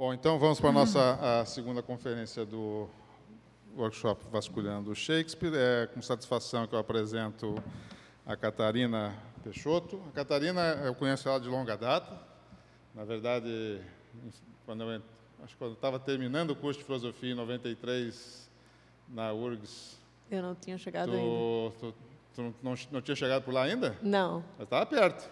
Bom, então vamos para a nossa a segunda conferência do workshop Vasculhando Shakespeare. É com satisfação que eu apresento a Catarina Peixoto. A Catarina, eu conheço ela de longa data. Na verdade, quando eu, acho que quando eu estava terminando o curso de filosofia em 93 na URGS. Eu não tinha chegado tu, ainda. Tu, tu não, não, não, tinha chegado por lá ainda? Não. Eu estava perto.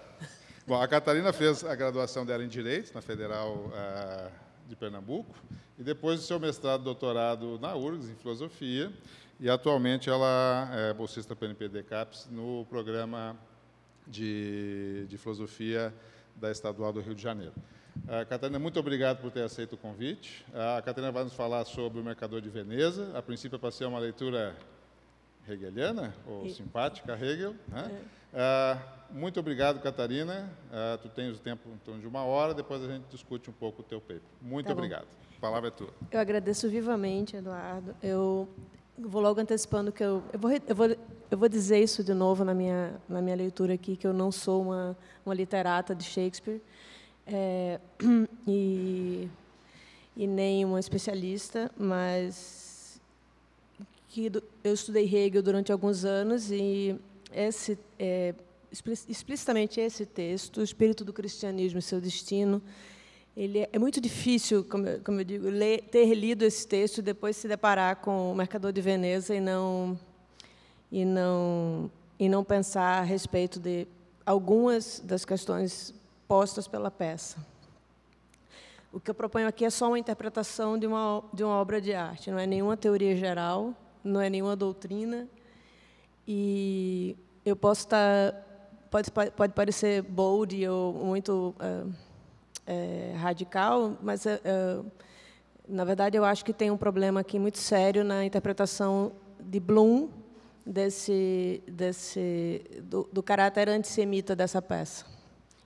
Bom, a Catarina fez a graduação dela em Direito, na Federal. Uh, de Pernambuco, e depois do seu mestrado e doutorado na URGS, em filosofia, e atualmente ela é bolsista PNPD CAPES no programa de, de filosofia da Estadual do Rio de Janeiro. Uh, Catarina, muito obrigado por ter aceito o convite. Uh, a Catarina vai nos falar sobre o Mercador de Veneza. A princípio, é para ser uma leitura hegeliana, ou e... simpática Hegel. Né? É. Ah, muito obrigado, Catarina. Ah, tu tens o tempo em torno de uma hora, depois a gente discute um pouco o teu paper. Muito tá obrigado. A palavra é tua. Eu agradeço vivamente, Eduardo. Eu vou logo antecipando que eu, eu, vou, eu, vou, eu vou dizer isso de novo na minha, na minha leitura aqui, que eu não sou uma, uma literata de Shakespeare é, e, e nem uma especialista, mas que eu estudei Hegel durante alguns anos e esse é, explicitamente esse texto, O Espírito do Cristianismo e Seu Destino, ele é, é muito difícil, como eu, como eu digo, ler, ter lido esse texto e depois se deparar com o Mercador de Veneza e não e não e não pensar a respeito de algumas das questões postas pela peça. O que eu proponho aqui é só uma interpretação de uma, de uma obra de arte, não é nenhuma teoria geral, não é nenhuma doutrina. E eu posso tá, estar. Pode, pode parecer bold ou muito é, radical, mas, eh, ah, na verdade, eu acho que tem um problema aqui muito sério na interpretação de Bloom desse, desse, do, do caráter antissemita dessa peça.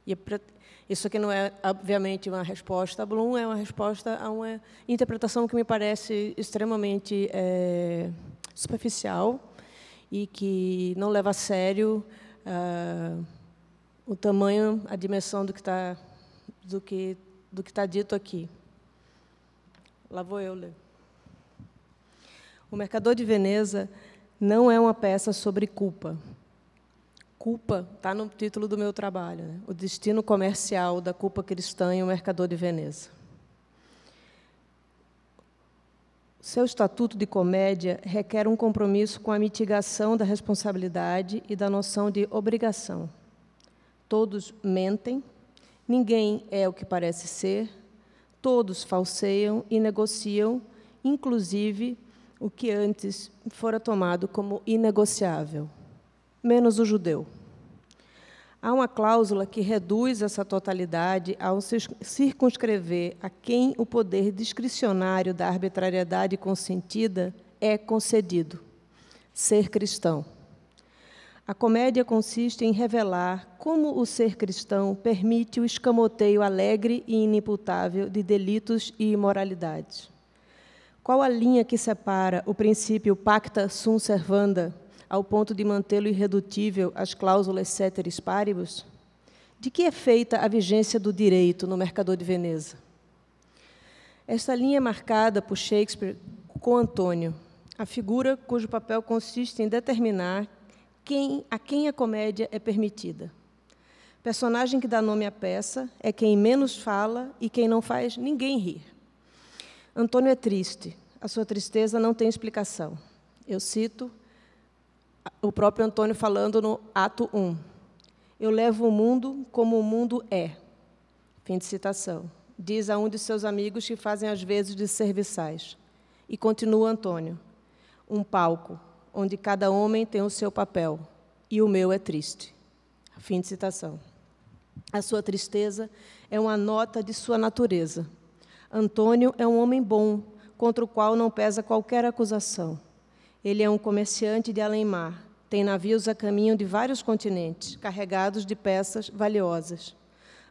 E é isso aqui não é, obviamente, uma resposta a Bloom, é uma resposta a uma interpretação que me parece extremamente. É, superficial e que não leva a sério uh, o tamanho, a dimensão do que está do que do que está dito aqui. Lá vou eu ler. O Mercador de Veneza não é uma peça sobre culpa. Culpa está no título do meu trabalho, né? o destino comercial da culpa cristã e o Mercador de Veneza. Seu estatuto de comédia requer um compromisso com a mitigação da responsabilidade e da noção de obrigação. Todos mentem, ninguém é o que parece ser, todos falseiam e negociam, inclusive o que antes fora tomado como inegociável, menos o judeu. Há uma cláusula que reduz essa totalidade ao circunscrever a quem o poder discricionário da arbitrariedade consentida é concedido. Ser cristão. A comédia consiste em revelar como o ser cristão permite o escamoteio alegre e inimputável de delitos e imoralidades. Qual a linha que separa o princípio pacta sunt servanda ao ponto de mantê-lo irredutível às cláusulas ceteris paribus? De que é feita a vigência do direito no mercador de Veneza? Esta linha é marcada por Shakespeare com Antônio, a figura cujo papel consiste em determinar quem, a quem a comédia é permitida. Personagem que dá nome à peça é quem menos fala e quem não faz ninguém rir. Antônio é triste, a sua tristeza não tem explicação. Eu cito o próprio Antônio falando no ato 1. Eu levo o mundo como o mundo é. Fim de citação. Diz a um de seus amigos que fazem às vezes de serviçais. E continua Antônio. Um palco onde cada homem tem o seu papel e o meu é triste. Fim de citação. A sua tristeza é uma nota de sua natureza. Antônio é um homem bom, contra o qual não pesa qualquer acusação. Ele é um comerciante de além-mar. Tem navios a caminho de vários continentes, carregados de peças valiosas.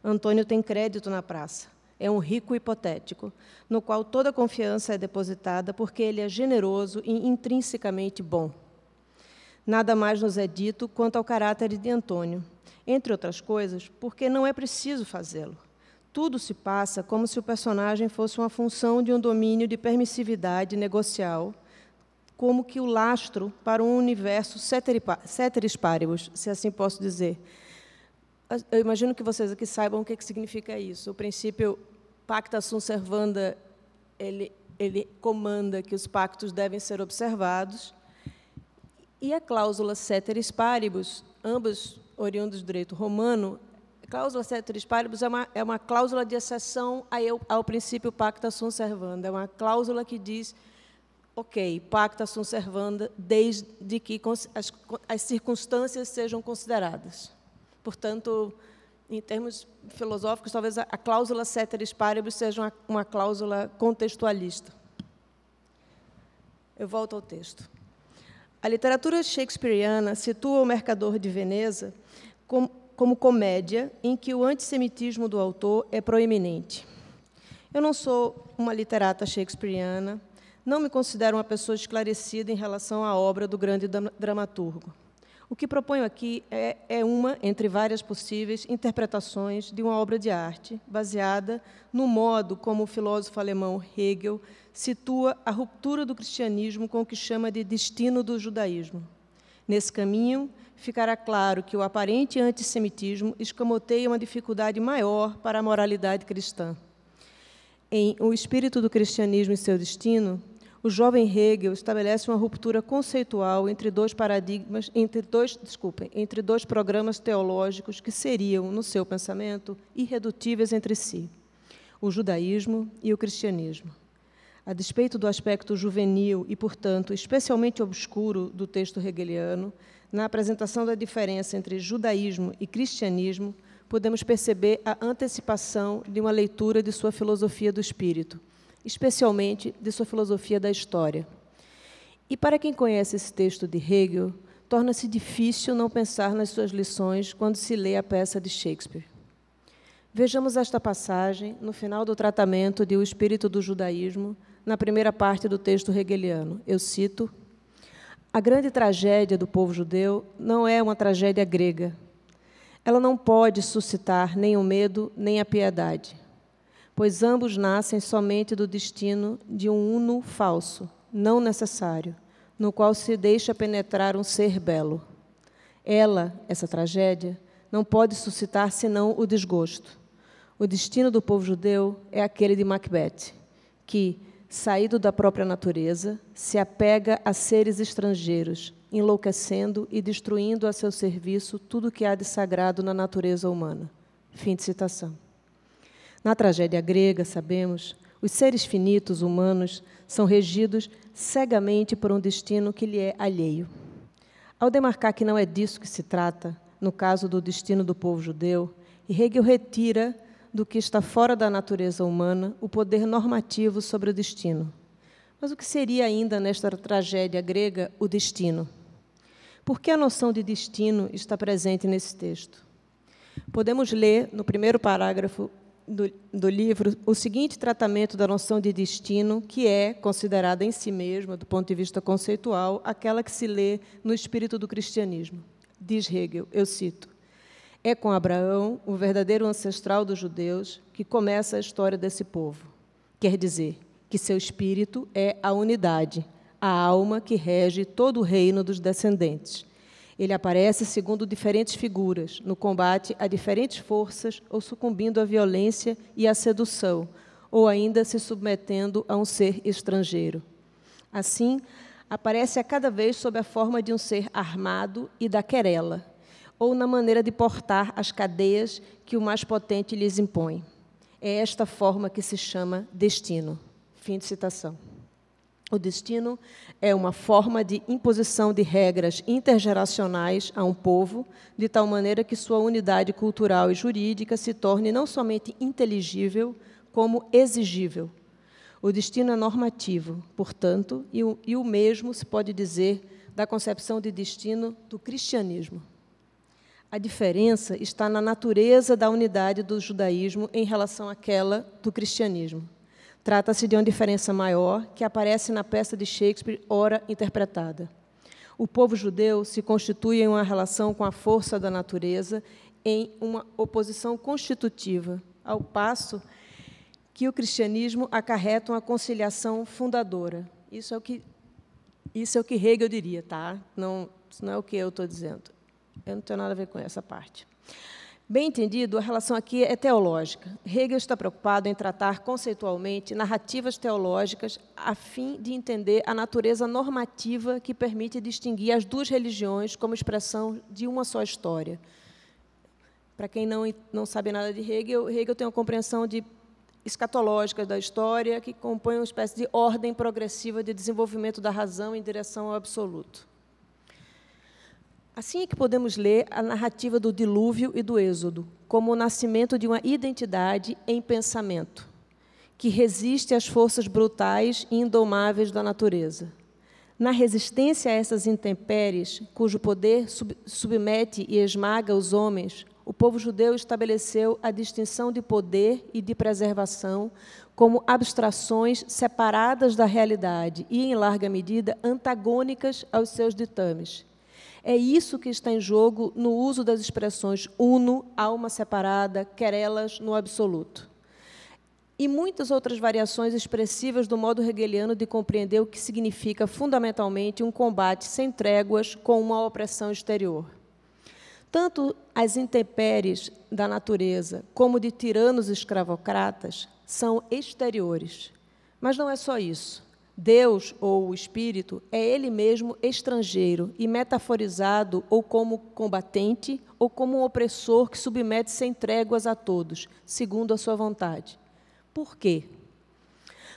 Antônio tem crédito na praça. É um rico hipotético, no qual toda confiança é depositada porque ele é generoso e intrinsecamente bom. Nada mais nos é dito quanto ao caráter de Antônio, entre outras coisas, porque não é preciso fazê-lo. Tudo se passa como se o personagem fosse uma função de um domínio de permissividade negocial como que o lastro para um universo ceteris paribus, se assim posso dizer. Eu imagino que vocês aqui saibam o que, que significa isso. O princípio pacta sunt servanda, ele, ele comanda que os pactos devem ser observados, e a cláusula ceteris paribus, ambos oriundos do direito romano, a cláusula ceteris paribus é uma, é uma cláusula de exceção ao, ao princípio pacta sunt servanda, é uma cláusula que diz ok, pacta sunt servanda, desde que as, as, circunstâncias sejam consideradas. Portanto, em termos filosóficos, talvez a, a cláusula ceteris paribus seja uma, uma cláusula contextualista. Eu volto ao texto. A literatura shakespeariana situa o Mercador de Veneza como, como comédia em que o antissemitismo do autor é proeminente. Eu não sou uma literata shakespeariana, não me considero uma pessoa esclarecida em relação à obra do grande dramaturgo. O que proponho aqui é, é, uma, entre várias possíveis, interpretações de uma obra de arte, baseada no modo como o filósofo alemão Hegel situa a ruptura do cristianismo com o que chama de destino do judaísmo. Nesse caminho, ficará claro que o aparente antissemitismo escamoteia uma dificuldade maior para a moralidade cristã. Em O Espírito do Cristianismo e seu Destino, o jovem Hegel estabelece uma ruptura conceitual entre dois paradigmas, entre dois, desculpem, entre dois programas teológicos que seriam, no seu pensamento, irredutíveis entre si: o judaísmo e o cristianismo. A despeito do aspecto juvenil e, portanto, especialmente obscuro do texto hegeliano, na apresentação da diferença entre judaísmo e cristianismo, podemos perceber a antecipação de uma leitura de sua filosofia do espírito, especialmente de sua filosofia da história. E para quem conhece esse texto de Hegel, torna-se difícil não pensar nas suas lições quando se lê a peça de Shakespeare. Vejamos esta passagem no final do tratamento de O Espírito do Judaísmo, na primeira parte do texto hegeliano. Eu cito: A grande tragédia do povo judeu não é uma tragédia grega. Ela não pode suscitar nem o medo, nem a piedade pois ambos nascem somente do destino de um uno falso, não necessário, no qual se deixa penetrar um ser belo. Ela, essa tragédia, não pode suscitar senão o desgosto. O destino do povo judeu é aquele de Macbeth, que, saído da própria natureza, se apega a seres estrangeiros, enlouquecendo e destruindo a seu serviço tudo que há de sagrado na natureza humana. Fim de citação. Na tragédia grega, sabemos, os seres finitos humanos são regidos cegamente por um destino que lhe é alheio. Ao demarcar que não é disso que se trata, no caso do destino do povo judeu, Hegel retira do que está fora da natureza humana o poder normativo sobre o destino. Mas o que seria ainda nesta tragédia grega o destino? Por que a noção de destino está presente nesse texto? Podemos ler no primeiro parágrafo do, do, livro o seguinte tratamento da noção de destino, que é considerada em si mesma, do ponto de vista conceitual, aquela que se lê no espírito do cristianismo. Diz Hegel, eu cito: É com Abraão, o verdadeiro ancestral dos judeus, que começa a história desse povo. Quer dizer, que seu espírito é a unidade, a alma que rege todo o reino dos descendentes ele aparece segundo diferentes figuras, no combate a diferentes forças ou sucumbindo à violência e à sedução, ou ainda se submetendo a um ser estrangeiro. Assim, aparece a cada vez sob a forma de um ser armado e da querela, ou na maneira de portar as cadeias que o mais potente lhes impõe. É esta forma que se chama destino. Fim de citação. O destino é uma forma de imposição de regras intergeracionais a um povo, de tal maneira que sua unidade cultural e jurídica se torne não somente inteligível, como exigível. O destino é normativo, portanto, e o, e o mesmo se pode dizer da concepção de destino do cristianismo. A diferença está na natureza da unidade do judaísmo em relação àquela do cristianismo. Trata-se de uma diferença maior que aparece na peça de Shakespeare, ora interpretada. O povo judeu se constitui em uma relação com a força da natureza, em uma oposição constitutiva, ao passo que o cristianismo acarreta uma conciliação fundadora. Isso é o que, isso é o que Hegel diria, tá? Não, isso não é o que eu estou dizendo. Eu não tenho nada a ver com essa parte. Bem entendido, a relação aqui é teológica. Hegel está preocupado em tratar conceitualmente narrativas teológicas a fim de entender a natureza normativa que permite distinguir as duas religiões como expressão de uma só história. Para quem não, não sabe nada de Hegel, Hegel tem uma compreensão de escatológica da história que compõe uma espécie de ordem progressiva de desenvolvimento da razão em direção ao absoluto. Assim é que podemos ler a narrativa do dilúvio e do êxodo, como o nascimento de uma identidade em pensamento, que resiste às forças brutais e indomáveis da natureza. Na resistência a essas intempéries, cujo poder sub submete e esmaga os homens, o povo judeu estabeleceu a distinção de poder e de preservação como abstrações separadas da realidade e, em larga medida, antagônicas aos seus ditames. É isso que está em jogo no uso das expressões uno, alma separada, querelas no absoluto. E muitas outras variações expressivas do modo hegeliano de compreender o que significa fundamentalmente um combate sem tréguas com uma opressão exterior. Tanto as intempéries da natureza como de tiranos escravocratas são exteriores. Mas não é só isso. Deus ou o espírito é ele mesmo estrangeiro e metaforizado ou como combatente ou como um opressor que submete sem tréguas a todos, segundo a sua vontade. Por quê?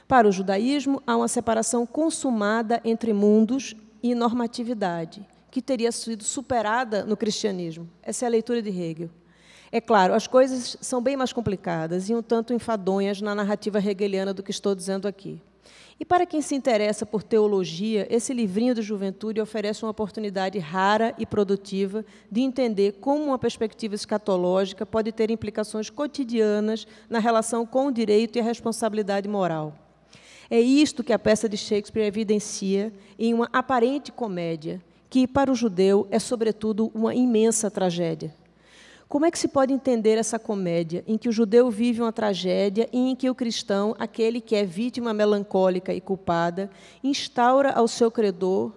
Para o judaísmo, há uma separação consumada entre mundos e normatividade, que teria sido superada no cristianismo. Essa é a leitura de Hegel. É claro, as coisas são bem mais complicadas e um tanto enfadonhas na narrativa hegeliana do que estou dizendo aqui. E para quem se interessa por teologia, esse livrinho de juventude oferece uma oportunidade rara e produtiva de entender como uma perspectiva escatológica pode ter implicações cotidianas na relação com o direito e a responsabilidade moral. É isto que a peça de Shakespeare evidencia em uma aparente comédia, que para o judeu é, sobretudo, uma imensa tragédia. Como é que se pode entender essa comédia em que o judeu vive uma tragédia e em que o cristão, aquele que é vítima melancólica e culpada, instaura ao seu credor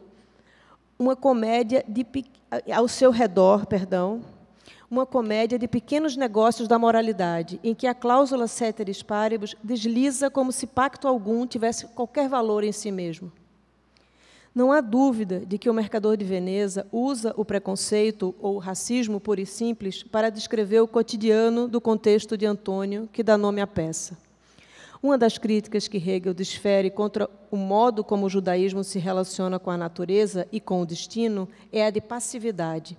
uma comédia de ao seu redor, perdão, uma comédia de pequenos negócios da moralidade, em que a cláusula ceteris paribus desliza como se pacto algum tivesse qualquer valor em si mesmo. Não há dúvida de que o mercador de Veneza usa o preconceito ou racismo puro e simples para descrever o cotidiano do contexto de Antônio, que dá nome à peça. Uma das críticas que Hegel desfere contra o modo como o judaísmo se relaciona com a natureza e com o destino é a de passividade.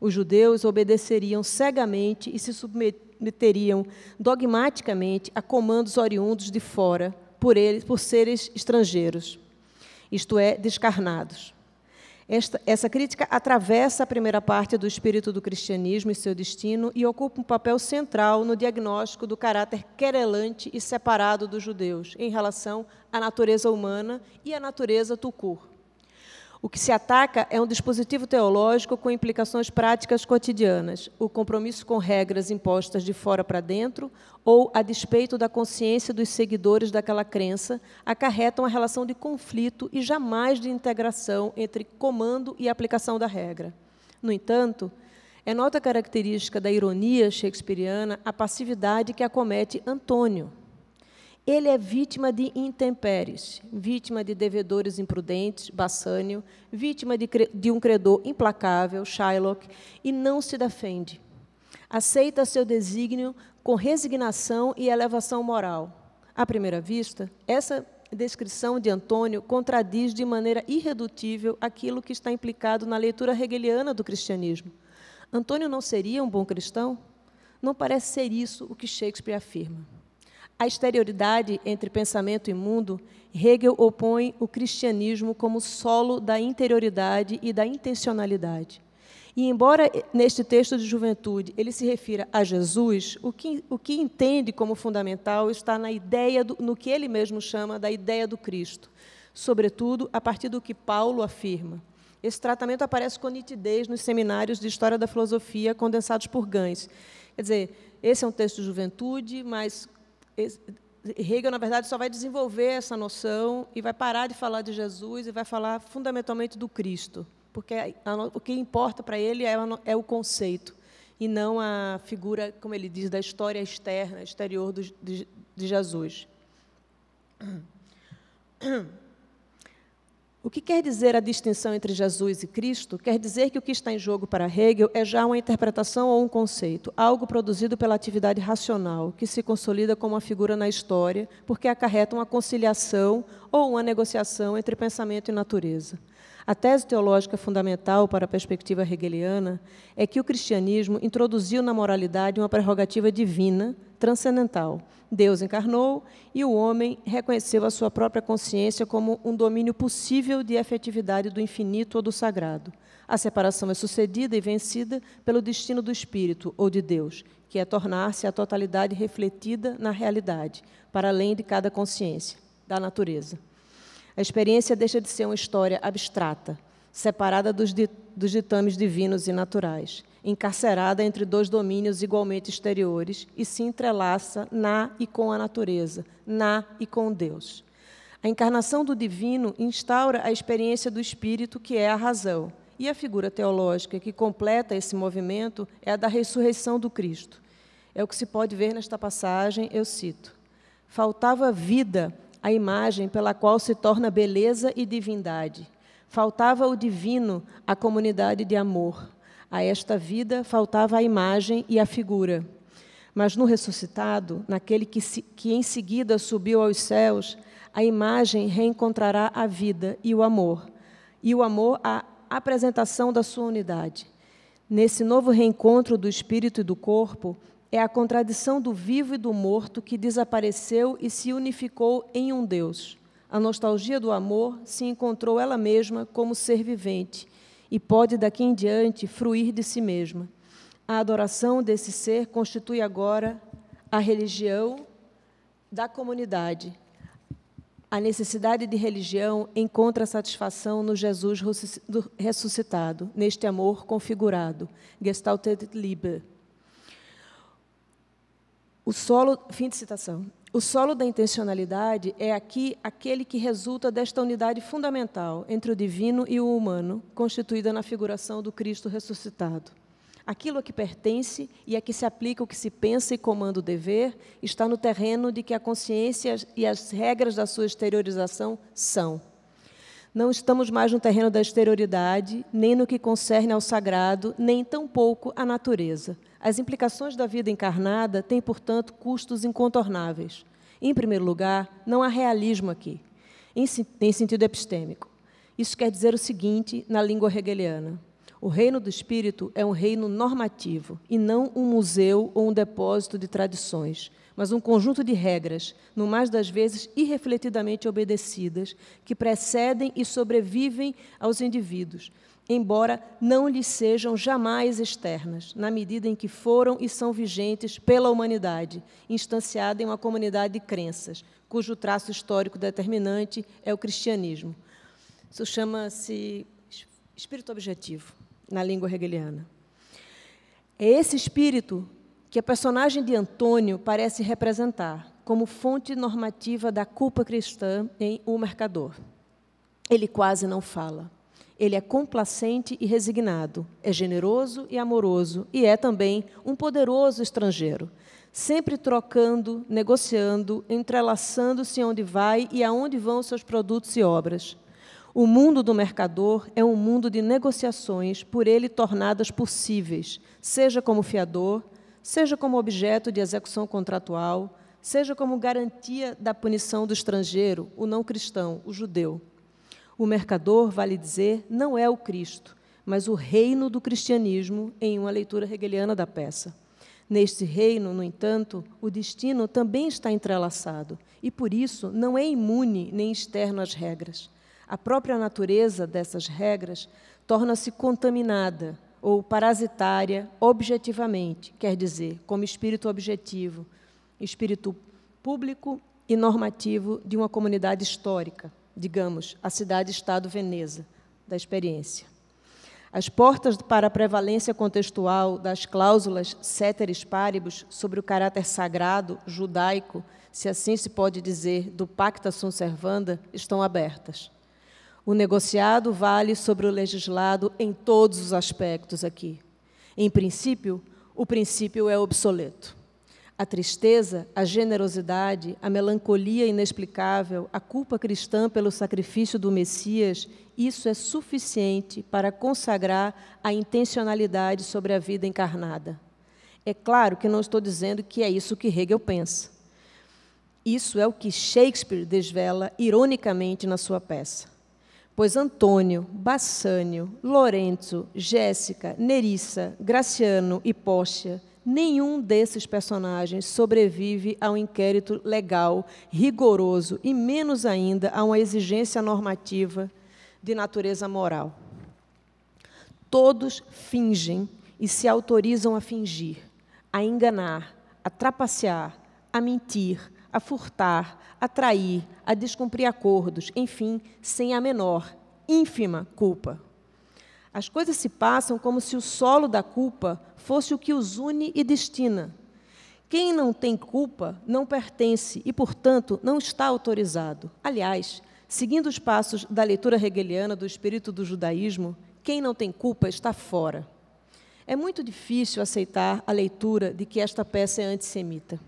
Os judeus obedeceriam cegamente e se submeteriam dogmaticamente a comandos oriundos de fora, por, eles, por seres estrangeiros isto é, descarnados. Esta, essa crítica atravessa a primeira parte do espírito do cristianismo e seu destino e ocupa um papel central no diagnóstico do caráter querelante e separado dos judeus em relação à natureza humana e à natureza tucur. O que se ataca é um dispositivo teológico com implicações práticas cotidianas, o compromisso com regras impostas de fora para dentro ou a despeito da consciência dos seguidores daquela crença, acarretam a relação de conflito e jamais de integração entre comando e aplicação da regra. No entanto, é nota característica da ironia shakespeariana a passividade que acomete Antônio ele é vítima de intempéries, vítima de devedores imprudentes, Bassânio, vítima de, de um credor implacável, Shylock, e não se defende. Aceita seu desígnio com resignação e elevação moral. À primeira vista, essa descrição de Antônio contradiz de maneira irredutível aquilo que está implicado na leitura hegeliana do cristianismo. Antônio não seria um bom cristão? Não parece ser isso o que Shakespeare afirma. A exterioridade entre pensamento e mundo, Hegel opõe o cristianismo como solo da interioridade e da intencionalidade. E, embora neste texto de juventude ele se refira a Jesus, o que, o que entende como fundamental está na ideia, do, no que ele mesmo chama da ideia do Cristo, sobretudo a partir do que Paulo afirma. Esse tratamento aparece com nitidez nos seminários de História da Filosofia condensados por Gans. Quer dizer, esse é um texto de juventude, mas Hegel, na verdade, só vai desenvolver essa noção e vai parar de falar de Jesus e vai falar fundamentalmente do Cristo, porque o que importa para ele é, é o conceito e não a figura, como ele diz, da história externa, exterior de Jesus. O que quer dizer a distinção entre Jesus e Cristo? Quer dizer que o que está em jogo para Hegel é já uma interpretação ou um conceito, algo produzido pela atividade racional, que se consolida como uma figura na história, porque acarreta uma conciliação ou uma negociação entre pensamento e natureza. A tese teológica fundamental para a perspectiva hegeliana é que o cristianismo introduziu na moralidade uma prerrogativa divina, transcendental, Deus encarnou e o homem reconheceu a sua própria consciência como um domínio possível de efetividade do infinito ou do sagrado. A separação é sucedida e vencida pelo destino do espírito ou de Deus, que é tornar-se a totalidade refletida na realidade, para além de cada consciência da natureza. A experiência deixa de ser uma história abstrata separada dos, dos ditames divinos e naturais, encarcerada entre dois domínios igualmente exteriores e se entrelaça na e com a natureza, na e com Deus. A encarnação do divino instaura a experiência do espírito, que é a razão, e a figura teológica que completa esse movimento é a da ressurreição do Cristo. É o que se pode ver nesta passagem, eu cito. Faltava vida à imagem pela qual se torna beleza e divindade, Faltava o divino à comunidade de amor. A esta vida faltava a imagem e a figura. Mas no ressuscitado, naquele que, se, que em seguida subiu aos céus, a imagem reencontrará a vida e o amor, e o amor a apresentação da sua unidade. Nesse novo reencontro do espírito e do corpo, é a contradição do vivo e do morto que desapareceu e se unificou em um Deus a nostalgia do amor se encontrou ela mesma como ser vivente e pode daqui em diante fruir de si mesma. A adoração desse ser constitui agora a religião da comunidade. A necessidade de religião encontra satisfação no Jesus ressuscitado, neste amor configurado. Gestaltet Liebe. O solo, fim de citação. O solo da intencionalidade é aqui aquele que resulta desta unidade fundamental entre o divino e o humano, constituída na figuração do Cristo ressuscitado. Aquilo a que pertence e a que se aplica o que se pensa e comanda o dever está no terreno de que a consciência e as regras da sua exteriorização são. Não estamos mais no terreno da exterioridade, nem no que concerne ao sagrado, nem tampouco à natureza. As implicações da vida encarnada têm, portanto, custos incontornáveis. Em primeiro lugar, não há realismo aqui, em, sentido epistêmico. Isso quer dizer o seguinte na língua hegeliana: o reino do espírito é um reino normativo e não um museu ou um depósito de tradições, mas um conjunto de regras, no mais das vezes irrefletidamente obedecidas, que precedem e sobrevivem aos indivíduos, embora não lhes sejam jamais externas, na medida em que foram e são vigentes pela humanidade, instanciada em uma comunidade de crenças, cujo traço histórico determinante é o cristianismo. Isso chama-se espírito objetivo, na língua hegeliana. É esse espírito que a personagem de Antônio parece representar como fonte normativa da culpa cristã em O Mercador. Ele quase não fala ele é complacente e resignado, é generoso e amoroso e é também um poderoso estrangeiro, sempre trocando, negociando, entrelaçando-se onde vai e aonde vão seus produtos e obras. O mundo do mercador é um mundo de negociações por ele tornadas possíveis, seja como fiador, seja como objeto de execução contratual, seja como garantia da punição do estrangeiro, o não cristão, o judeu. O mercador, vale dizer, não é o Cristo, mas o reino do cristianismo em uma leitura hegeliana da peça. Neste reino, no entanto, o destino também está entrelaçado e, por isso, não é imune nem externo às regras. A própria natureza dessas regras torna-se contaminada ou parasitária objetivamente, quer dizer, como espírito objetivo, espírito público e normativo de uma comunidade histórica digamos, a cidade-estado Veneza, da experiência. As portas para a prevalência contextual das cláusulas ceteris paribus sobre o caráter sagrado, judaico, se assim se pode dizer, do pacta sunt servanda, estão abertas. O negociado vale sobre o legislado em todos os aspectos aqui. Em princípio, o princípio é obsoleto. A tristeza, a generosidade, a melancolia inexplicável, a culpa cristã pelo sacrifício do Messias, isso é suficiente para consagrar a intencionalidade sobre a vida encarnada. É claro que não estou dizendo que é isso que Hegel pensa. Isso é o que Shakespeare desvela ironicamente na sua peça. Pois Antônio, Bassânio, Lorenzo, Jéssica, Nerissa, Graciano e Postia Nenhum desses personagens sobrevive a um inquérito legal rigoroso e, menos ainda, a uma exigência normativa de natureza moral. Todos fingem e se autorizam a fingir, a enganar, a trapacear, a mentir, a furtar, a trair, a descumprir acordos, enfim, sem a menor, ínfima culpa. As coisas se passam como se o solo da culpa fosse o que os une e destina. Quem não tem culpa não pertence e, portanto, não está autorizado. Aliás, seguindo os passos da leitura hegeliana do espírito do judaísmo, quem não tem culpa está fora. É muito difícil aceitar a leitura de que esta peça é antissemita.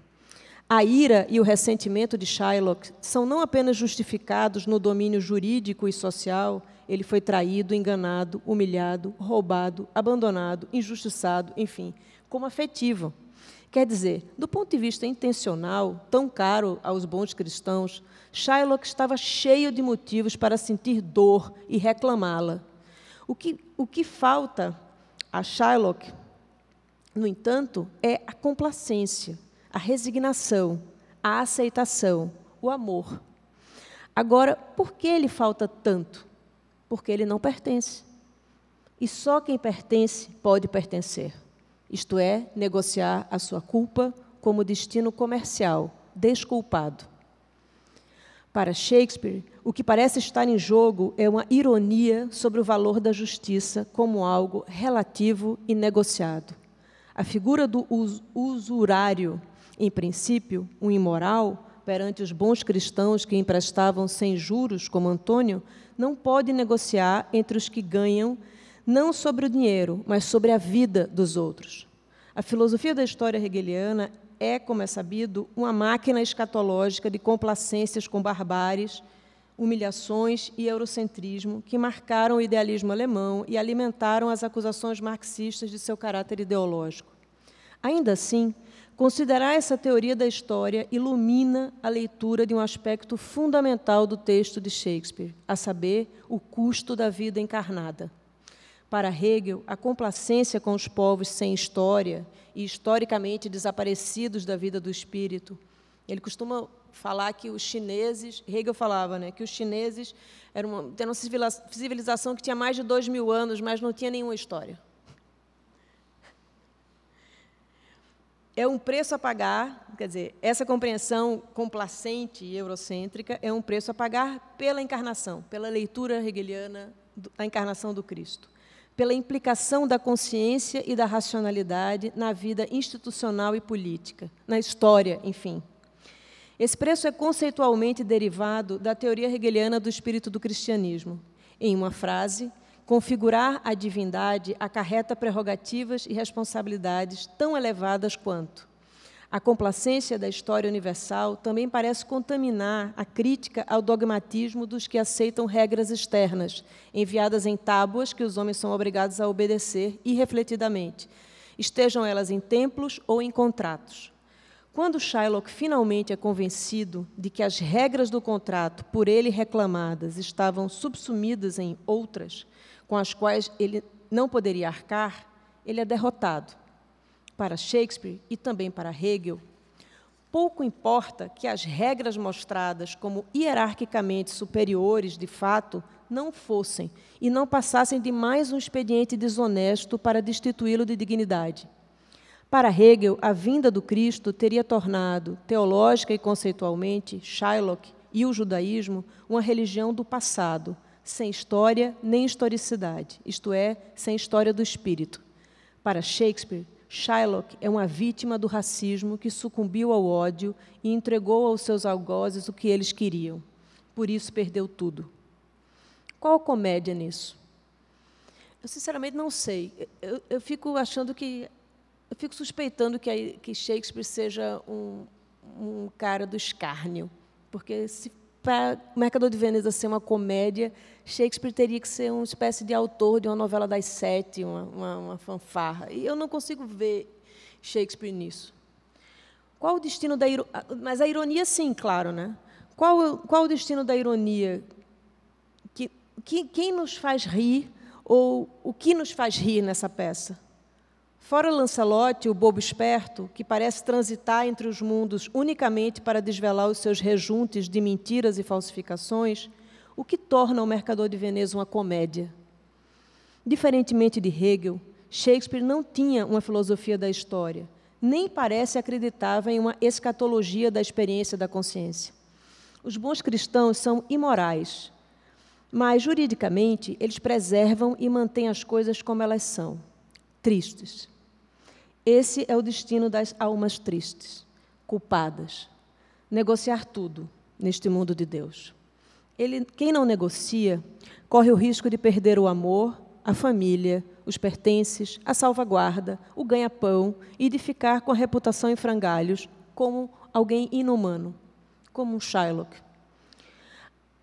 A ira e o ressentimento de Shylock são não apenas justificados no domínio jurídico e social, ele foi traído, enganado, humilhado, roubado, abandonado, injustiçado, enfim, como afetivo. Quer dizer, do ponto de vista intencional, tão caro aos bons cristãos, Shylock estava cheio de motivos para sentir dor e reclamá-la. O que, o que falta a Shylock, no entanto, é a complacência, a resignação, a aceitação, o amor. Agora, por que ele falta tanto? porque ele não pertence. E só quem pertence pode pertencer, isto é, negociar a sua culpa como destino comercial, desculpado. Para Shakespeare, o que parece estar em jogo é uma ironia sobre o valor da justiça como algo relativo e negociado. A figura do usurário, em princípio, um imoral, perante os bons cristãos que emprestavam sem juros, como Antônio, não pode negociar entre os que ganham, não sobre o dinheiro, mas sobre a vida dos outros. A filosofia da história hegeliana é, como é sabido, uma máquina escatológica de complacências com barbares, humilhações e eurocentrismo que marcaram o idealismo alemão e alimentaram as acusações marxistas de seu caráter ideológico. Ainda assim, Considerar essa teoria da história ilumina a leitura de um aspecto fundamental do texto de Shakespeare, a saber, o custo da vida encarnada. Para Hegel, a complacência com os povos sem história e historicamente desaparecidos da vida do espírito. Ele costuma falar que os chineses, Hegel falava, né, que os chineses eram uma, eram uma civilização que tinha mais de dois mil anos, mas não tinha nenhuma história. é um preço a pagar, quer dizer, essa compreensão complacente e eurocêntrica é um preço a pagar pela encarnação, pela leitura hegeliana da encarnação do Cristo, pela implicação da consciência e da racionalidade na vida institucional e política, na história, enfim. Esse preço é conceitualmente derivado da teoria hegeliana do espírito do cristianismo. Em uma frase, Configurar a divindade acarreta prerrogativas e responsabilidades tão elevadas quanto. A complacência da história universal também parece contaminar a crítica ao dogmatismo dos que aceitam regras externas, enviadas em tábuas que os homens são obrigados a obedecer irrefletidamente, estejam elas em templos ou em contratos. Quando Shylock finalmente é convencido de que as regras do contrato, por ele reclamadas, estavam subsumidas em outras, com as quais ele não poderia arcar, ele é derrotado. Para Shakespeare e também para Hegel, pouco importa que as regras mostradas como hierarquicamente superiores de fato não fossem e não passassem de mais um expediente desonesto para destituí-lo de dignidade. Para Hegel, a vinda do Cristo teria tornado, teológica e conceitualmente, Shylock e o judaísmo uma religião do passado, sem história nem historicidade, isto é, sem história do espírito. Para Shakespeare, Shylock é uma vítima do racismo que sucumbiu ao ódio e entregou aos seus algozes o que eles queriam. Por isso perdeu tudo. Qual a comédia nisso? Eu sinceramente não sei. Eu, eu fico achando que. Eu fico suspeitando que, que Shakespeare seja um, um cara do escárnio, porque se para Mercador de Veneza ser uma comédia, Shakespeare teria que ser uma espécie de autor de uma novela das sete, uma, uma, uma fanfarra. E eu não consigo ver Shakespeare nisso. Qual o destino da ironia? Ah, mas a ironia, sim, claro, né? Qual, qual o destino da ironia? Que, que, quem nos faz rir ou o que nos faz rir nessa peça? Fora Lancelote, o bobo esperto, que parece transitar entre os mundos unicamente para desvelar os seus rejuntes de mentiras e falsificações, o que torna o Mercador de Veneza uma comédia. Diferentemente de Hegel, Shakespeare não tinha uma filosofia da história, nem parece acreditava em uma escatologia da experiência da consciência. Os bons cristãos são imorais, mas juridicamente eles preservam e mantêm as coisas como elas são tristes. Esse é o destino das almas tristes, culpadas. Negociar tudo neste mundo de Deus. Ele, quem não negocia corre o risco de perder o amor, a família, os pertences, a salvaguarda, o ganha-pão e de ficar com a reputação em frangalhos como alguém inumano, como um Shylock.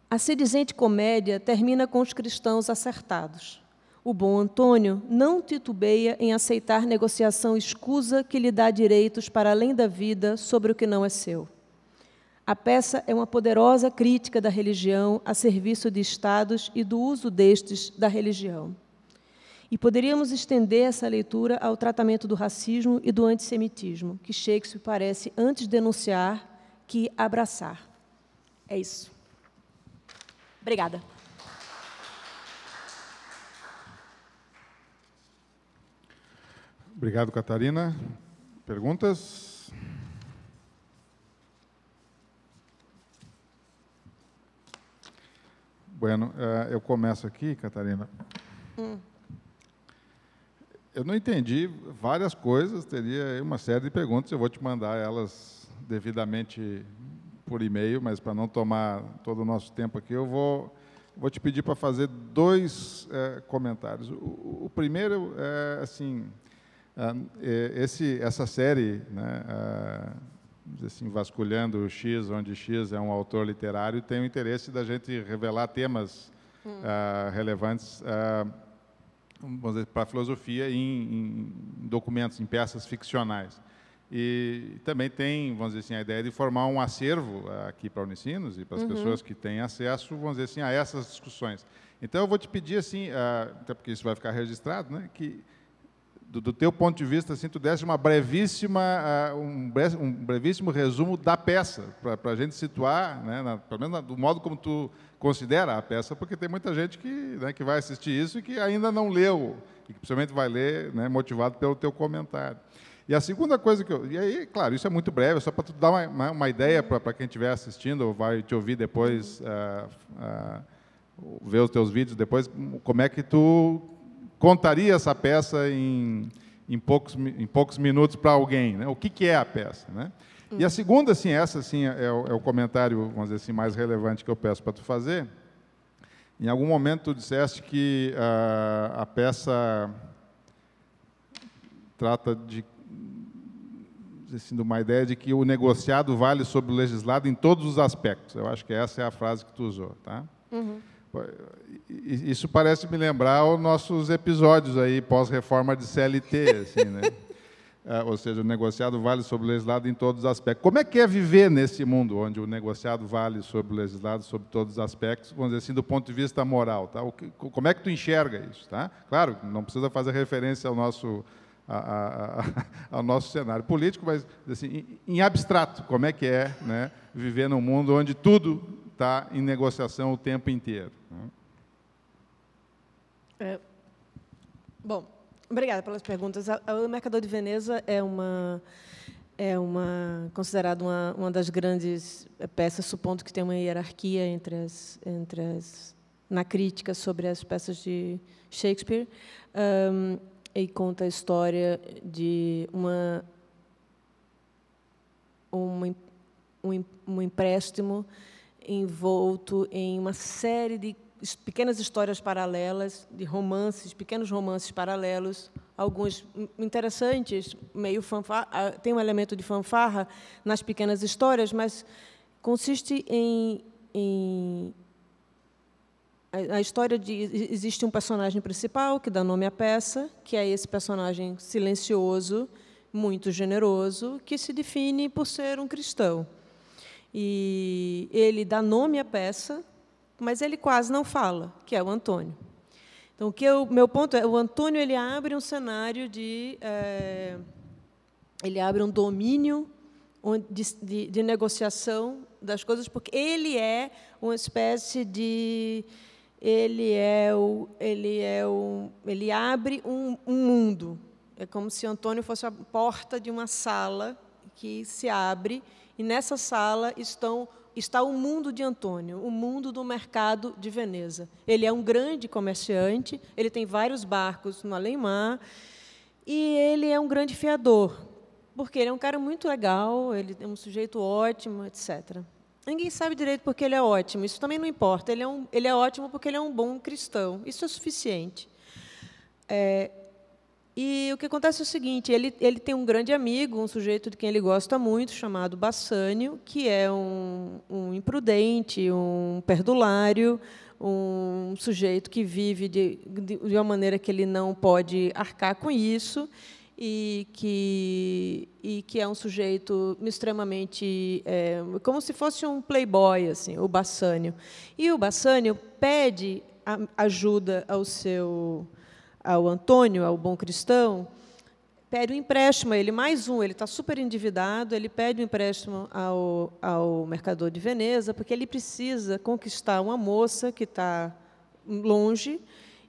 A sedizente comédia termina com os cristãos acertados o bom Antônio não titubeia em aceitar negociação escusa que lhe dá direitos para além da vida sobre o que não é seu. A peça é uma poderosa crítica da religião a serviço de estados e do uso destes da religião. E poderíamos estender essa leitura ao tratamento do racismo e do antissemitismo, que Shakespeare parece antes denunciar que abraçar. É isso. Obrigada. Obrigado, Catarina. Perguntas? Bueno, eh, eu começo aqui, Catarina. Hum. Eu não entendi várias coisas, teria uma série de perguntas, eu vou te mandar elas devidamente por e-mail, mas para não tomar todo o nosso tempo aqui, eu vou, vou te pedir para fazer dois é, comentários. O, o primeiro é assim, esse, essa série, né, ah, assim, vasculhando o X, onde X é um autor literário, tem o interesse da gente revelar temas hum. Ah, relevantes ah, para a filosofia em, em, documentos, em peças ficcionais. E também tem, vamos dizer assim, a ideia de formar um acervo aqui para Unicinos e para as uhum. pessoas que têm acesso, vamos dizer assim, a essas discussões. Então, eu vou te pedir, assim, até porque isso vai ficar registrado, né, que do, do teu ponto de vista, assim, tu desse uma brevíssima, ah, um, um, brevíssimo resumo da peça, para a gente situar, né, na, pelo menos na, do modo como tu considera a peça, porque tem muita gente que, né, que vai assistir isso e que ainda não leu, e que principalmente vai ler né, motivado pelo teu comentário. E a segunda coisa que eu. E aí, claro, isso é muito breve, só para tu dar uma, uma, uma ideia para quem estiver assistindo ou vai te ouvir depois, uh, uh, ver os teus vídeos depois, como é que tu contaria essa peça em, em, poucos, em poucos minutos para alguém. Né? O que, que é a peça? Né? E a hum. segunda, assim, essa assim, é, é, o, é o comentário vamos dizer assim, mais relevante que eu peço para tu fazer. Em algum momento tu disseste que uh, a peça trata de, assim, de uma ideia de que o negociado vale sobre o legislado em todos os aspectos. Eu acho que essa é a frase que tu usou. Tá? Uhum isso parece me lembrar os nossos episódios aí pós-reforma de CLT, assim, né? É, ou seja, o negociado vale sobre o legislado em todos os aspectos. Como é que é viver nesse mundo onde o negociado vale sobre o legislado, sobre todos os aspectos, vamos dizer assim, do ponto de vista moral? Tá? como é que tu enxerga isso? Tá? Claro, não precisa fazer referência ao nosso, a, a, a, ao nosso cenário político, mas assim, em, em abstrato, como é que é né, viver num mundo onde tudo está em negociação o tempo inteiro? Né? É. Bom, obrigada pelas perguntas. O Mercador de Veneza é uma é uma considerado uma, uma das grandes eh, peças, supondo que tem uma hierarquia entre as entre as na crítica sobre as peças de Shakespeare um, e conta a história de uma um, um, um empréstimo envolto em uma série de pequenas histórias paralelas, de romances, pequenos romances paralelos, alguns interessantes, meio fanfarra, ah, tem um elemento de fanfarra nas pequenas histórias, mas consiste em, em a história de existe um personagem principal que dá nome à peça, que é esse personagem silencioso, muito generoso, que se define por ser um cristão. E ele dá nome à peça, mas ele quase não fala, que é o Antônio. Então, o que eu, meu ponto é, o Antônio ele abre um cenário de, é, ele abre um domínio de, de, de, negociação das coisas, porque ele é uma espécie de, ele é o, ele é o, ele abre um, um mundo. É como se Antônio fosse a porta de uma sala que se abre e nessa sala estão está o mundo de Antônio, o mundo do mercado de Veneza. Ele é um grande comerciante, ele tem vários barcos no além-mar e ele é um grande fiador, porque ele é um cara muito legal, ele é um sujeito ótimo, etc. Ninguém sabe direito porque ele é ótimo, isso também não importa. Ele é, um, ele é ótimo porque ele é um bom cristão, isso é suficiente. É, e o que acontece é o seguinte: ele, ele tem um grande amigo, um sujeito de quem ele gosta muito, chamado Bassânio, que é um, um imprudente, um perdulário, um sujeito que vive de, de, de uma maneira que ele não pode arcar com isso e que, e que é um sujeito extremamente é, como se fosse um playboy assim o Bassânio e o Bassânio pede ajuda ao seu ao Antônio, ao bom cristão, pede um empréstimo a ele, mais um, ele está super endividado, ele pede um empréstimo ao, ao mercador de Veneza, porque ele precisa conquistar uma moça que está longe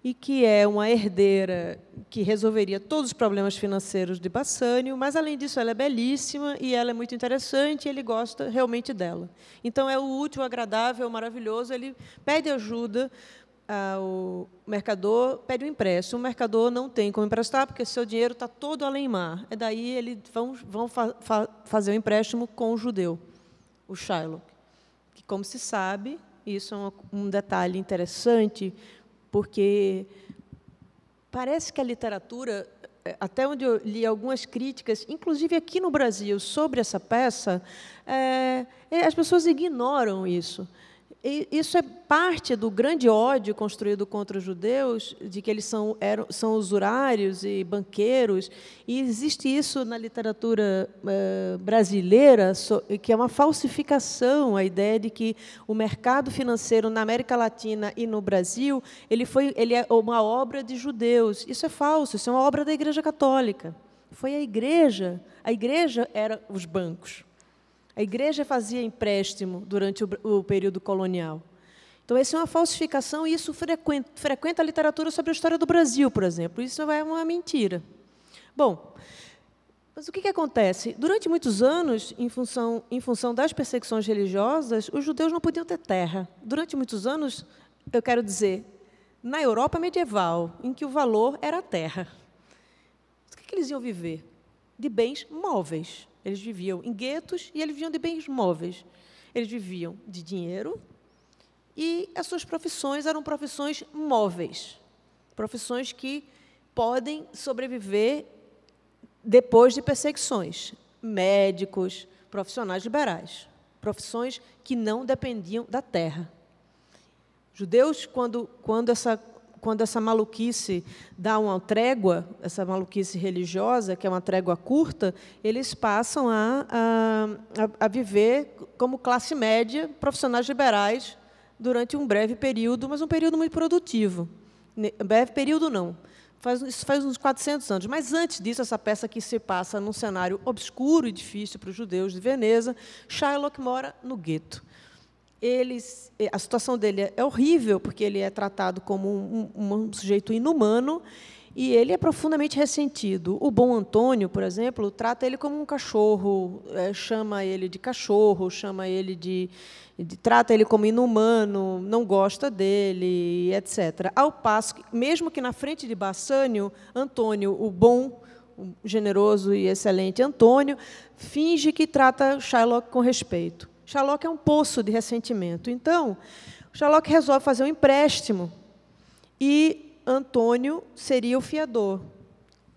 e que é uma herdeira que resolveria todos os problemas financeiros de Bassânio, mas, além disso, ela é belíssima e ela é muito interessante e ele gosta realmente dela. Então, é o útil, o agradável, o maravilhoso, ele pede ajuda ah, o mercador pede um empréstimo, o mercador não tem como emprestar porque seu dinheiro está todo além mar. É daí eles vão, vão fa fa fazer o um empréstimo com o judeu, o Shiloh, que como se sabe, isso é um, um detalhe interessante, porque parece que a literatura eh, até onde eu li algumas críticas, inclusive aqui no Brasil, sobre essa peça, é, as pessoas ignoram isso. E isso é parte do grande ódio construído contra os judeus, de que eles são, eram, são usurários e banqueiros. E existe isso na literatura eh, brasileira, so, que é uma falsificação, a ideia de que o mercado financeiro na América Latina e no Brasil ele, foi, ele é uma obra de judeus. Isso é falso, isso é uma obra da Igreja Católica. Foi a Igreja, a Igreja era os bancos. A igreja fazia empréstimo durante o, o período colonial. Então, essa é uma falsificação e isso frequenta, frequenta a literatura sobre a história do Brasil, por exemplo. Isso é uma mentira. Bom, mas o que, que, acontece? Durante muitos anos, em função, em função das perseguições religiosas, os judeus não podiam ter terra. Durante muitos anos, eu quero dizer, na Europa medieval, em que o valor era a terra. O que, que eles iam viver? De bens móveis. Eles viviam em guetos e eles viviam de bens móveis. Eles viviam de dinheiro e as suas profissões eram profissões móveis, profissões que podem sobreviver depois de perseguições. Médicos, profissionais liberais, profissões que não dependiam da terra. Judeus, quando, quando essa quando essa maluquice dá uma trégua, essa maluquice religiosa, que é uma trégua curta, eles passam a, a, a viver como classe média, profissionais liberais, durante um breve período, mas um período muito produtivo. Breve período não. Faz, isso faz uns 400 anos. Mas antes disso, essa peça que se passa num cenário obscuro e difícil para os judeus de Veneza, Shylock mora no gueto eles, eh, a situação dele é horrível, porque ele é tratado como um, um, um, sujeito inumano e ele é profundamente ressentido. O bom Antônio, por exemplo, trata ele como um cachorro, é, chama ele de cachorro, chama ele de, de, trata ele como inumano, não gosta dele, etc. Ao passo, que, mesmo que na frente de Bassânio, Antônio, o bom, o generoso e excelente Antônio, finge que trata Shylock com respeito. Sherlock é um poço de ressentimento. Então, Sherlock resolve fazer um empréstimo e Antônio seria o fiador.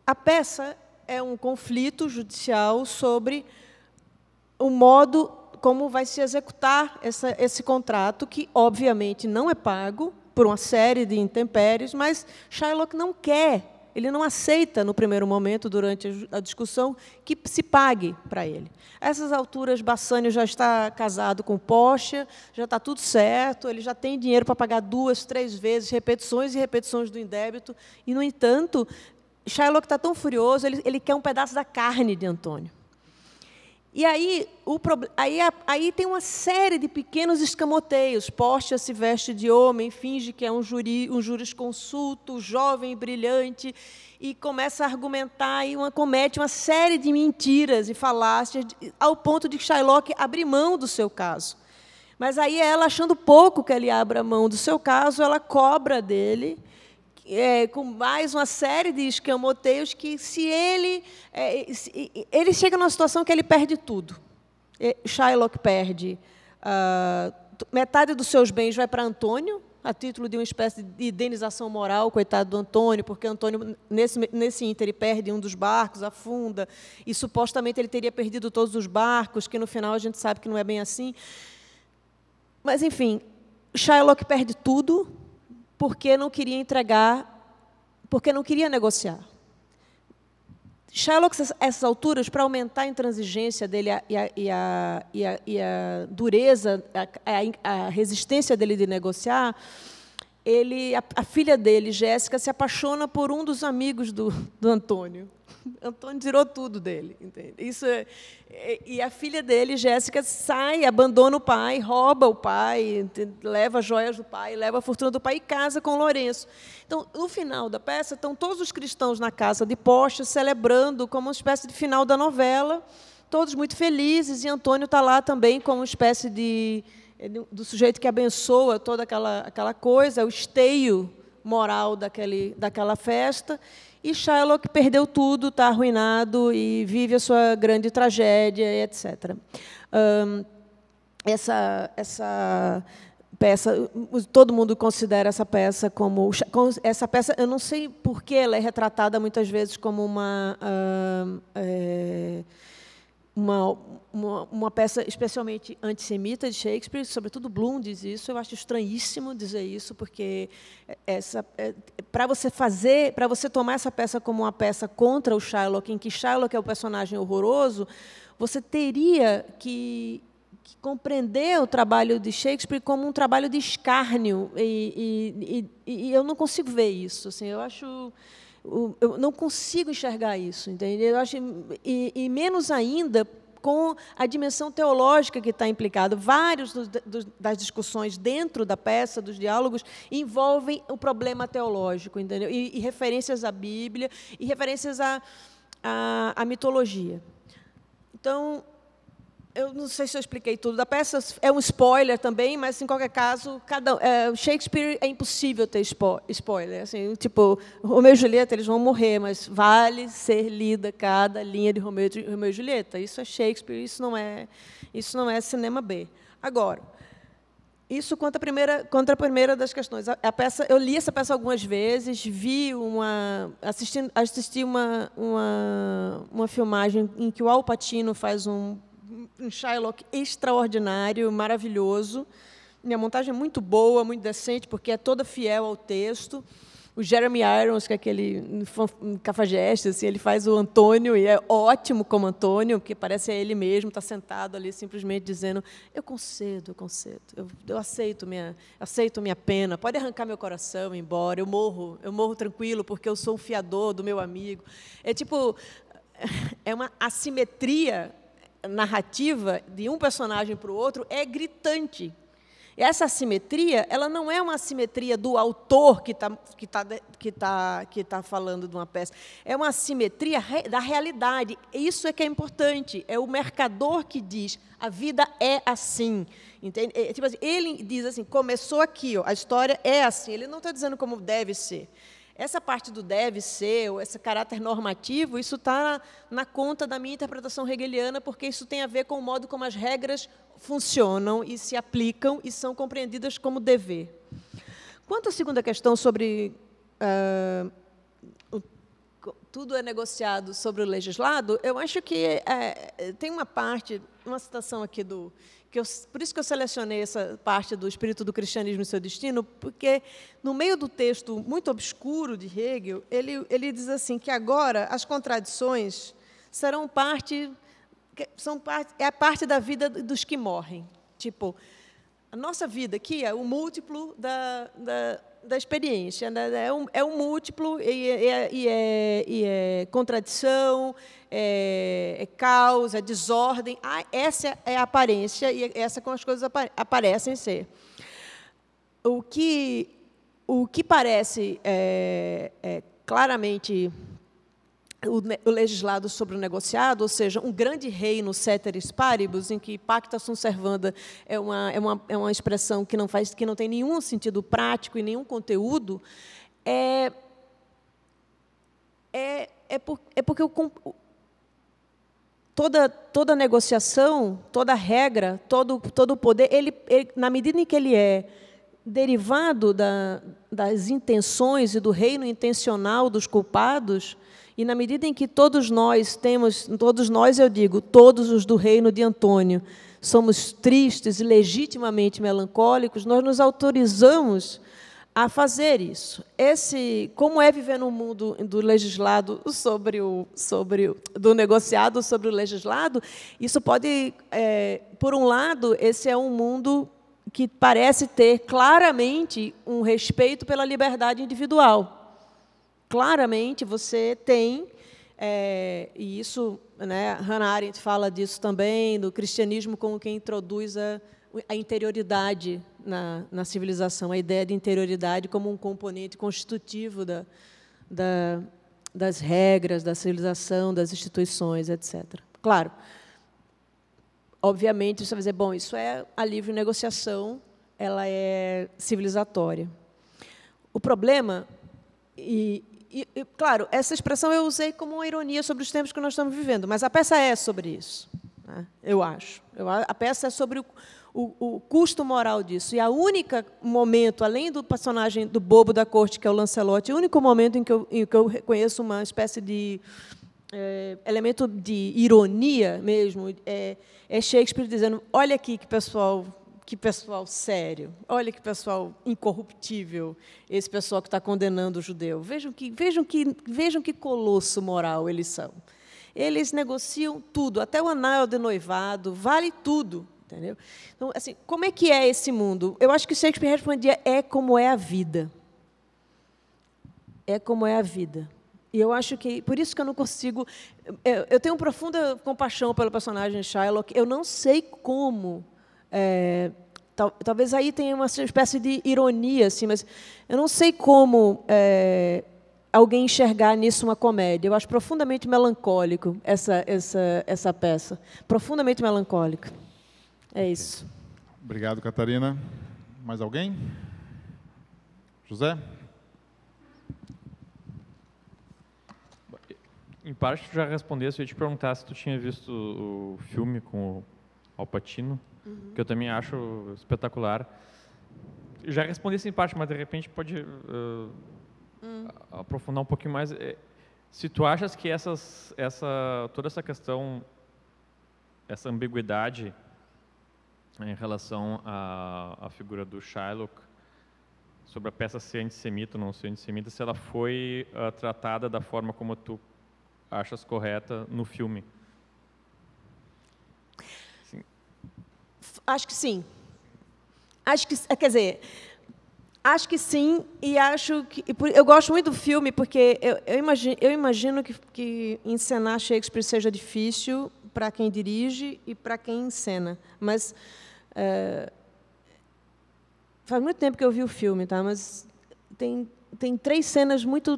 A peça é um conflito judicial sobre o modo como vai se executar essa, esse contrato, que obviamente não é pago por uma série de intempéries, mas Sherlock não quer ele não aceita, no primeiro momento, durante a discussão, que se pague para ele. A essas alturas, Bassani já está casado com Porsche, já está tudo certo, ele já tem dinheiro para pagar duas, três vezes, repetições e repetições do indébito. E, no entanto, Shylock está tão furioso, ele, ele quer um pedaço da carne de Antônio. E aí, o, aí, aí tem uma série de pequenos escamoteios. Postia se veste de homem, finge que é um, juri, um jurisconsulto, jovem e brilhante, e começa a argumentar e uma, comete uma série de mentiras e falácias, ao ponto de Shylock abrir mão do seu caso. Mas aí ela, achando pouco que ele abra mão do seu caso, ela cobra dele é, com mais uma série de escamoteios que se ele é, se, ele chega numa situação que ele perde tudo. Shylock perde uh, metade dos seus bens vai para Antônio a título de uma espécie de indenização moral, coitado do Antônio, porque Antônio, nesse, nesse ele perde um dos barcos, afunda, e supostamente ele teria perdido todos os barcos, que no final a gente sabe que não é bem assim. Mas, enfim, Shylock perde tudo, porque não queria entregar, porque não queria negociar. Shylock, essas alturas, para aumentar a intransigência dele e a, e a, e a, e a dureza, a resistência dele de negociar, ele, a, a filha dele, Jéssica, se apaixona por um dos amigos do, do Antônio. Antônio tirou tudo dele, entende? Isso é, é, e a filha dele, Jéssica, sai, abandona o pai, rouba o pai, leva as joias do pai, leva a fortuna do pai e casa com Lourenço. Então, no final da peça, estão todos os cristãos na casa de poxa celebrando como uma espécie de final da novela, todos muito felizes e Antônio está lá também como uma espécie de é do sujeito que abençoa toda aquela, aquela coisa, é o esteio moral daquele, daquela festa. E Shylock perdeu tudo, está arruinado e vive a sua grande tragédia, etc. essa, essa peça, todo mundo considera essa peça como essa peça. Eu não sei por que ela é retratada muitas vezes como uma é, uma, uma, uma, peça especialmente antissemita de Shakespeare, sobretudo Bloom diz isso. Eu acho estranhíssimo dizer isso, porque essa é, para você fazer, para você tomar essa peça como uma peça contra o Sherlock em que Sherlock é o personagem horroroso, você teria que, que compreender o trabalho de Shakespeare como um trabalho de escárnio e, e, e, e eu não consigo ver isso. Assim, eu acho eu não consigo enxergar isso, entendeu? Eu acho, e, e menos ainda com a dimensão teológica que está implicada. Vários dos, dos, das discussões dentro da peça, dos diálogos, envolvem o problema teológico, entendeu? E, e referências à Bíblia, e referências à, à, à mitologia. Então, eu não sei se eu expliquei tudo da peça, é um spoiler também, mas em qualquer caso, cada é, Shakespeare é impossível ter spo, spoiler, assim, tipo, Romeu e Julieta eles vão morrer, mas vale ser lida cada linha de Romeu, de Romeu e Julieta. Isso é Shakespeare, isso não é, isso não é cinema B. Agora, isso contra a primeira, contra a primeira das questões. A, a, peça, eu li essa peça algumas vezes, vi uma, assisti, assisti uma, uma, uma filmagem em que o Al Pacino faz um um Shylock extraordinário, maravilhoso. Minha montagem é muito boa, muito decente, porque é toda fiel ao texto. O Jeremy Irons, que é aquele cafajeste, assim, ele faz o Antônio e é ótimo como Antônio, porque parece é ele mesmo, está sentado ali simplesmente dizendo: Eu concedo, eu concedo, eu, eu aceito minha, aceito minha pena. Pode arrancar meu coração e ir embora. Eu morro, eu morro tranquilo porque eu sou um fiador do meu amigo. É tipo é uma assimetria narrativa de um personagem para o outro é gritante. Essa assimetria, ela não é uma assimetria do autor que está que tá, que tá, que tá falando de uma peça. É uma assimetria da realidade. Isso é que é importante. É o mercador que diz: a vida é assim. Entende? É, tipo assim, ele diz assim: começou aqui, ó, a história é assim. Ele não está dizendo como deve ser. Essa parte do deve ser, ou esse caráter normativo, isso está na, na conta da minha interpretação hegeliana, porque isso tem a ver com o modo como as regras funcionam e se aplicam e são compreendidas como dever. Quanto à segunda questão sobre. Uh, tudo é negociado sobre o legislado, eu acho que é, tem uma parte, uma citação aqui do. Que eu, por isso que eu selecionei essa parte do Espírito do Cristianismo e seu Destino, porque no meio do texto muito obscuro de Hegel, ele, ele diz assim: que agora as contradições serão parte. São parte é a parte da vida dos que morrem. Tipo, a nossa vida aqui é o múltiplo da, da, da experiência, né? é, um, é um múltiplo e, é, e é, e é contradição, é, é, caos, é desordem. Ah, essa é a aparência e essa é como as coisas apa aparecem ser. O que, o que parece é, é claramente o, legislado sobre o negociado, ou seja, um grande reino ceteris paribus, em que pacta sunt servanda é uma, é uma, é uma expressão que não, faz, que não tem nenhum sentido prático e nenhum conteúdo, é, é, é, por, é porque o, toda, toda negociação, toda regra, todo, todo poder, ele, ele, na medida em que ele é derivado da, das intenções e do reino intencional dos culpados, e na medida em que todos nós temos, todos nós eu digo, todos os do reino de Antônio, somos tristes e legitimamente melancólicos, nós nos autorizamos a fazer isso. Esse, como é viver no mundo do legislado sobre o, sobre o, do negociado sobre o legislado, isso pode, é, por um lado, esse é um mundo que parece ter claramente um respeito pela liberdade individual claramente você tem, é, e isso, né, Hannah Arendt fala disso também, do cristianismo como quem introduz a, a interioridade na, na, civilização, a ideia de interioridade como um componente constitutivo da, da, das regras, da civilização, das instituições, etc. Claro, obviamente, você vai dizer, bom, isso é a livre negociação, ela é civilizatória. O problema, e, e, e, claro, essa expressão eu usei como uma ironia sobre os tempos que nós estamos vivendo, mas a peça é sobre isso, né? eu acho. Eu, a peça é sobre o, o, o, custo moral disso. E a única momento, além do personagem do bobo da corte, que é o Lancelote, o único momento em que eu, em que eu reconheço uma espécie de é, elemento de ironia mesmo, é, é Shakespeare dizendo: olha aqui que pessoal que pessoal sério, olha que pessoal incorruptível, esse pessoal que está condenando o judeu. Vejam que, vejam que, vejam que colosso moral eles são. Eles negociam tudo, até o anel de noivado, vale tudo. Entendeu? Então, assim, como é que é esse mundo? Eu acho que Shakespeare respondia: é como é a vida. É como é a vida. E eu acho que, por isso que eu não consigo. Eu, eu tenho uma profunda compaixão pelo personagem Shylock. Eu não sei como é, tal, talvez aí tenha uma espécie de ironia, assim, mas eu não sei como é, alguém enxergar nisso uma comédia. Eu acho profundamente melancólico essa, essa, essa peça. Profundamente melancólico É isso. Obrigado, Catarina. Mais alguém? José? Em parte tu já respondeste, eu ia te perguntar se tu tinha visto o filme com o Alpatino uhum. que eu também acho espetacular. Já respondi essa em parte, mas de repente pode uh, uhum. aprofundar um pouquinho mais. É, se tu achas que essas, essa, toda essa questão, essa ambiguidade em relação à, à figura do Shylock, sobre a peça ser antissemita ou não ser antissemita, se ela foi uh, tratada da forma como tu achas correta no filme. Acho que sim. Acho que, eh, quer dizer, acho que sim e acho que eu gosto muito do filme porque eu, eu imagino, eu imagino que, que encenar Shakespeare seja difícil para quem dirige e para quem encena, mas é, faz muito tempo que eu vi o filme, tá? Mas tem tem três cenas muito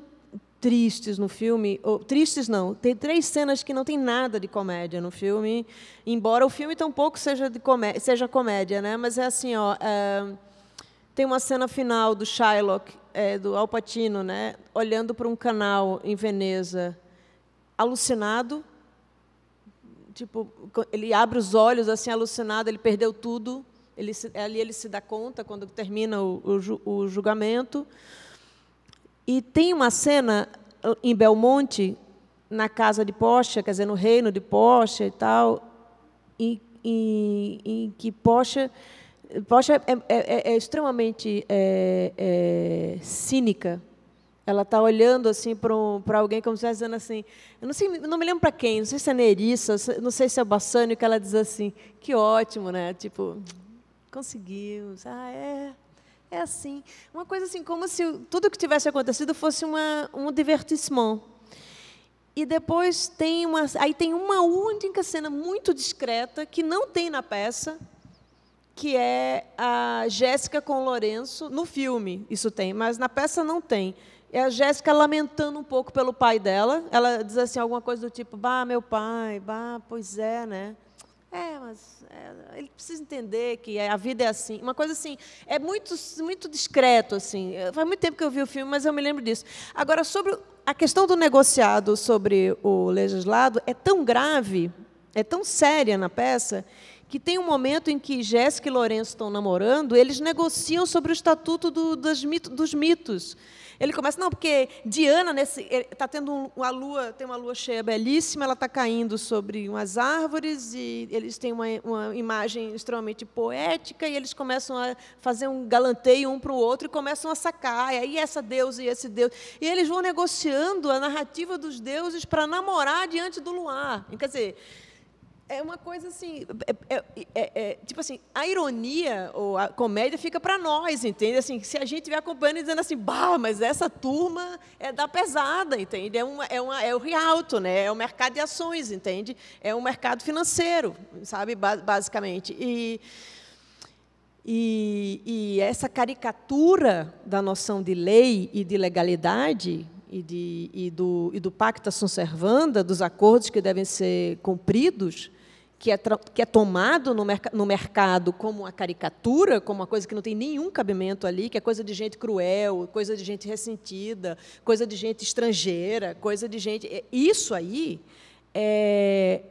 tristes no filme, ou, tristes não, tem três cenas que não tem nada de comédia no filme, embora o filme tampouco seja de comédia, seja comédia, né? Mas é assim, ó, é, tem uma cena final do Shylock, é, do Al Pacino, né? Olhando para um canal em Veneza, alucinado, tipo, ele abre os olhos assim alucinado, ele perdeu tudo, ele se, ali ele se dá conta quando termina o, o, o julgamento. E tem uma cena uh, em Belmonte, na casa de Pocha, quer dizer, no reino de Pocha e tal, em, em, em que Pocha, Pocha é, é, é, é extremamente é, é cínica. Ela está olhando assim para alguém como se estivesse dizendo assim, eu não sei, não me lembro para quem, não sei se é Nerissa, não sei se é Bassani, que ela diz assim, que ótimo, né? Tipo, conseguimos, ah é, é assim. Uma coisa assim, como se tudo que tivesse acontecido fosse uma, um divertissement. E depois tem uma. Aí tem uma única cena muito discreta, que não tem na peça, que é a Jéssica com o Lourenço. No filme isso tem, mas na peça não tem. É a Jéssica lamentando um pouco pelo pai dela. Ela diz assim alguma coisa do tipo: "Bah, meu pai, bah, pois é, né?" É, mas é, ele precisa entender que a vida é assim. Uma coisa assim, é muito, muito discreto, assim. Faz muito tempo que eu vi o filme, mas eu me lembro disso. Agora, sobre a questão do negociado sobre o legislado, é tão grave, é tão séria na peça, que tem um momento em que Jéssica e Lourenço estão namorando, eles negociam sobre o estatuto do, das, dos mitos. Ele começa, não, porque Diana nesse está tendo uma lua, tem uma lua cheia belíssima, ela está caindo sobre umas árvores e eles têm uma, uma imagem extremamente poética e eles começam a fazer um galanteio um para o outro e começam a sacar, e aí essa deusa e esse deus. E eles vão negociando a narrativa dos deuses para namorar diante do luar. Quer dizer, é uma coisa assim, é, é, é, é, tipo assim, a ironia ou a comédia fica para nós, entende? Assim, se a gente vier acompanhando e dizendo assim, bah, mas essa turma é da pesada, entende? É, uma, é, uma, é o rialto, né? É o mercado de ações, entende? É um mercado financeiro, sabe, basicamente. E, e, e essa caricatura da noção de lei e de legalidade e, de, e, do, e do pacta sunt servanda, dos acordos que devem ser cumpridos, que é, que é tomado no, merc no mercado como uma caricatura, como uma coisa que não tem nenhum cabimento ali, que é coisa de gente cruel, coisa de gente ressentida, coisa de gente estrangeira, coisa de gente. É, isso aí é,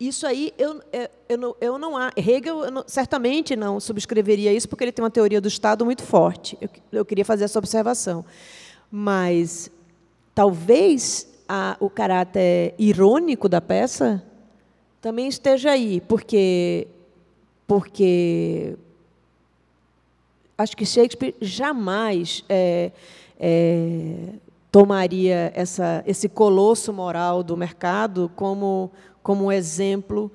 isso aí eu, é, eu, não, eu não há. Hegel não, certamente não subscreveria isso, porque ele tem uma teoria do Estado muito forte. Eu, eu queria fazer essa observação. Mas talvez a, o caráter irônico da peça também esteja aí, porque porque acho que Shakespeare jamais é, é, tomaria essa, esse colosso moral do mercado como como um exemplo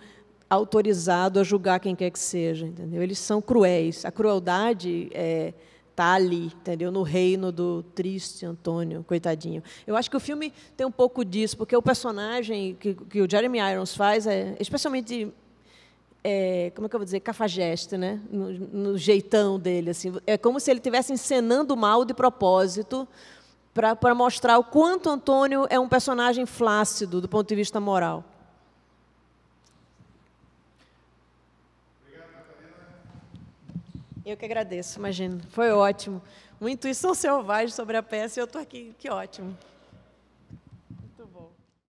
autorizado a julgar quem quer que seja, entendeu? Eles são cruéis. A crueldade é, está ali, entendeu? No reino do triste Antônio, coitadinho. Eu acho que o filme tem um pouco disso, porque o personagem que, que o Jeremy Irons faz é especialmente é, como é que eu vou dizer, cafajeste, né? No, no, jeitão dele, assim, é como se ele estivesse encenando mal de propósito para mostrar o quanto Antônio é um personagem flácido do ponto de vista moral. Eu que agradeço, imagino. Foi ótimo. Uma intuição selvagem sobre a peça e eu estou aqui, que ótimo.